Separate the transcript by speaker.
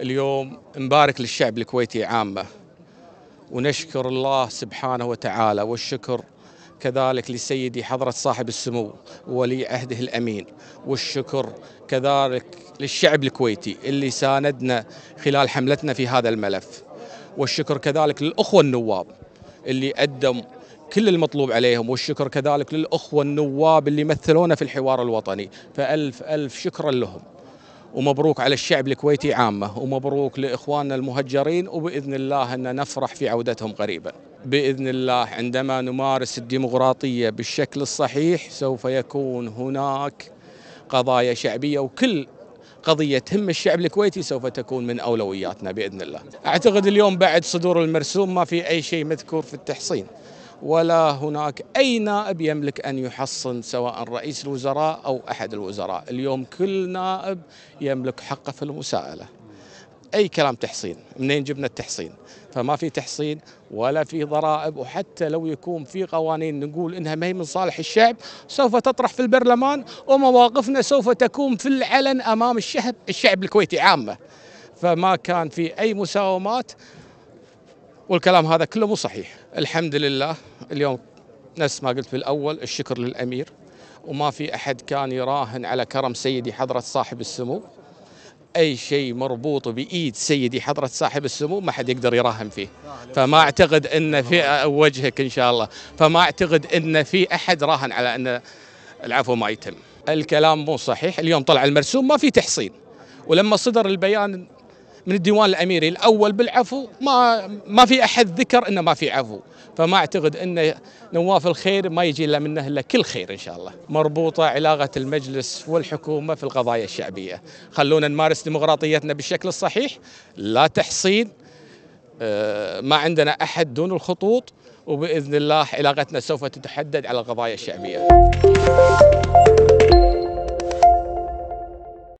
Speaker 1: اليوم نبارك للشعب الكويتي عامة ونشكر الله سبحانه وتعالى والشكر كذلك لسيدي حضرة صاحب السمو وولي عهده الأمين والشكر كذلك للشعب الكويتي اللي ساندنا خلال حملتنا في هذا الملف والشكر كذلك للأخوة النواب اللي قدم كل المطلوب عليهم والشكر كذلك للأخوة النواب اللي مثلونا في الحوار الوطني فألف ألف شكرا لهم ومبروك على الشعب الكويتي عامه ومبروك لاخواننا المهجرين وباذن الله ان نفرح في عودتهم قريبا. باذن الله عندما نمارس الديمقراطيه بالشكل الصحيح سوف يكون هناك قضايا شعبيه وكل قضية تهم الشعب الكويتي سوف تكون من أولوياتنا بإذن الله أعتقد اليوم بعد صدور المرسوم ما في أي شيء مذكور في التحصين ولا هناك أي نائب يملك أن يحصن سواء رئيس الوزراء أو أحد الوزراء اليوم كل نائب يملك حقه في المساءلة أي كلام تحصين منين جبنا التحصين فما في تحصين ولا في ضرائب وحتى لو يكون في قوانين نقول انها ما هي من صالح الشعب سوف تطرح في البرلمان ومواقفنا سوف تكون في العلن امام الشعب الشعب الكويتي عامه فما كان في اي مساومات والكلام هذا كله مو صحيح الحمد لله اليوم نفس ما قلت في الأول الشكر للأمير وما في أحد كان يراهن على كرم سيدي حضرة صاحب السمو أي شيء مربوط بإيد سيدي حضرة صاحب السمو ما حد يقدر يراهن فيه فما أعتقد أن في وجهك إن شاء الله فما أعتقد أن في أحد راهن على أن العفو ما يتم الكلام مو صحيح اليوم طلع المرسوم ما في تحصين ولما صدر البيان من الديوان الاميري الاول بالعفو ما ما في احد ذكر انه ما في عفو فما اعتقد ان نواف الخير ما يجي الا منه الا كل خير ان شاء الله مربوطه علاقه المجلس والحكومه في القضايا الشعبيه خلونا نمارس ديمقراطيتنا بالشكل الصحيح لا تحصين آه، ما عندنا احد دون الخطوط وباذن الله علاقتنا سوف تتحدد على القضايا الشعبيه